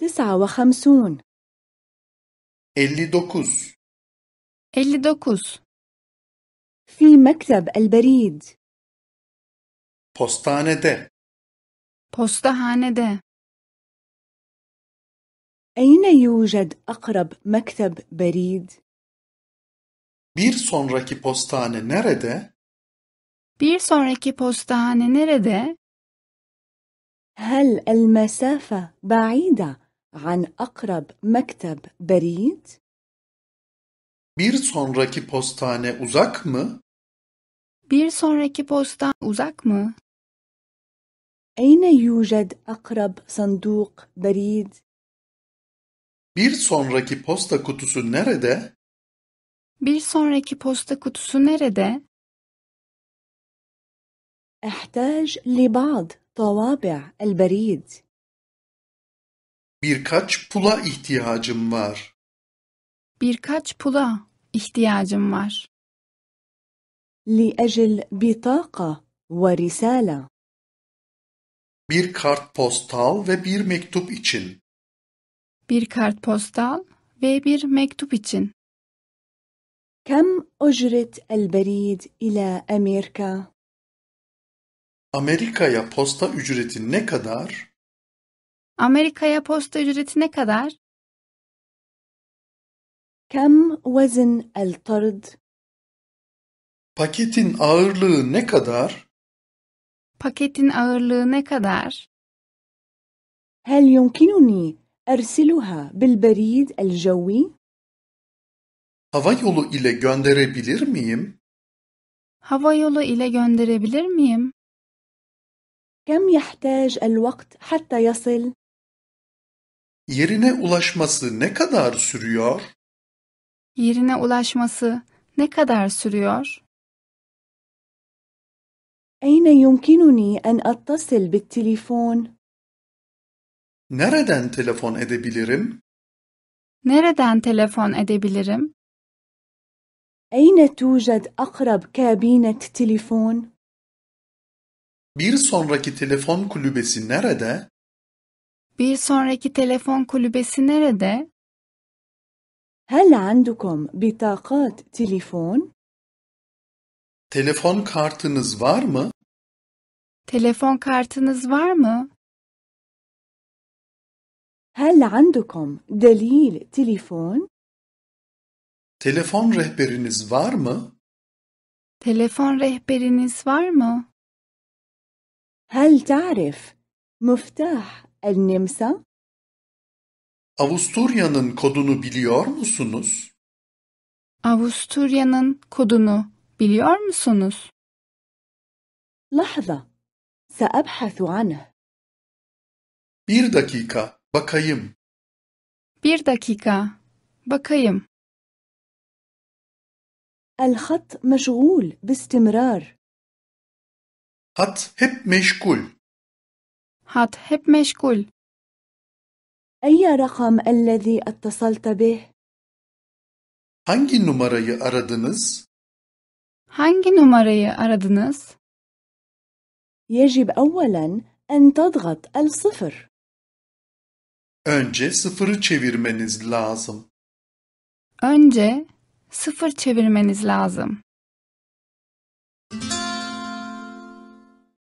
تسعة وخمسون 59 59 في مكتب البريد Postanede Postahanede أين يوجد أقرب مكتب بريد؟ Bir sonraki postane nerede? Bir sonraki postane nerede? هل المسافة بعيدة عن أقرب مكتب بريد؟ Bir sonraki postane uzak mı? Bir sonraki postan uzak mı? أين يوجد أقرب صندوق بريد؟ Bir sonraki posta kutusu nerede? Bir sonraki posta kutusu nerede? أحتاج لبعض طوابع البريد. Birkaç pula ihtiyacım var. Birkaç pula ihtiyacım var. لأجل بطاقة ورسالة. Bir kart postal ve bir mektup için. Bir kart postal ve bir mektup için. Kam ücret البريد ila Amerika. Amerika'ya posta ücreti ne kadar? Amerika'ya posta ücreti ne kadar? vezin el الطرد؟ Paketin ağırlığı ne kadar? Paketin ağırlığı ne kadar? Hel yumkinuni ersiluha bil berid el الجوي؟ Hava yolu ile gönderebilir miyim? Hava yolu ile gönderebilir miyim? yahtaj el vakt hatta yasil? Yerine ulaşması ne kadar sürüyor? Yerine ulaşması ne kadar sürüyor? أين يمكنني أن أتصل telefon. Nereden telefon edebilirim? Nereden telefon edebilirim? أين توجد أقرب كابينة telefon. Bir sonraki telefon kulübesi nerede? Bir sonraki telefon kulübesi nerede? هل عندكم بطاقات تليفون؟ Telefon kartınız var mı? Telefon kartınız var mı? هل عندكم دليل تليفون؟ Telefon rehberiniz var mı? Telefon rehberiniz var mı? هل تعرف مفتاح النمسا؟ Avusturya'nın kodunu biliyor musunuz? Avusturya'nın kodunu biliyor musunuz? لحظة سأبحث عنه Bir dakika, bakayım. Bir dakika, bakayım. الخط مشغول باستمرار. Hat hep meşgul. هات هب مشغول أي رقم الذي اتصلت به؟ هنجي نمرأي أردنز؟ هنجي نمرأي أردنز؟ يجب أولا أن تضغط الصفر Önce sıfırı çevirmeniz lazım. Önce sıfır çevirmeniz lazım.